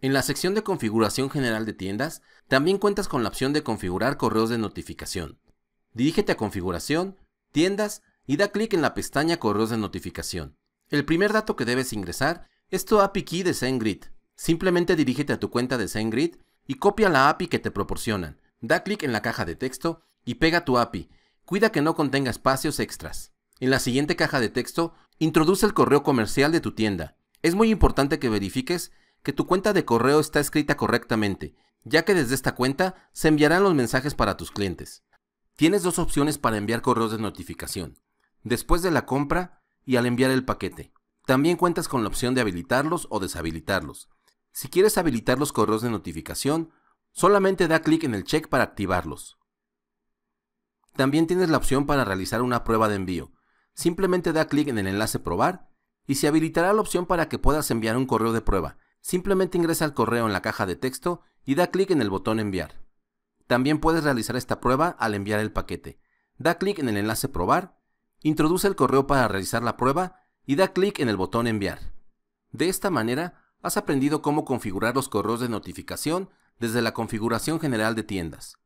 En la sección de configuración general de tiendas, también cuentas con la opción de configurar correos de notificación. Dirígete a configuración, tiendas y da clic en la pestaña correos de notificación. El primer dato que debes ingresar es tu API Key de SendGrid. Simplemente dirígete a tu cuenta de SendGrid y copia la API que te proporcionan. Da clic en la caja de texto y pega tu API. Cuida que no contenga espacios extras. En la siguiente caja de texto, introduce el correo comercial de tu tienda. Es muy importante que verifiques que tu cuenta de correo está escrita correctamente, ya que desde esta cuenta se enviarán los mensajes para tus clientes. Tienes dos opciones para enviar correos de notificación, después de la compra y al enviar el paquete. También cuentas con la opción de habilitarlos o deshabilitarlos. Si quieres habilitar los correos de notificación, solamente da clic en el check para activarlos. También tienes la opción para realizar una prueba de envío. Simplemente da clic en el enlace probar y se habilitará la opción para que puedas enviar un correo de prueba Simplemente ingresa el correo en la caja de texto y da clic en el botón enviar. También puedes realizar esta prueba al enviar el paquete. Da clic en el enlace probar, introduce el correo para realizar la prueba y da clic en el botón enviar. De esta manera, has aprendido cómo configurar los correos de notificación desde la configuración general de tiendas.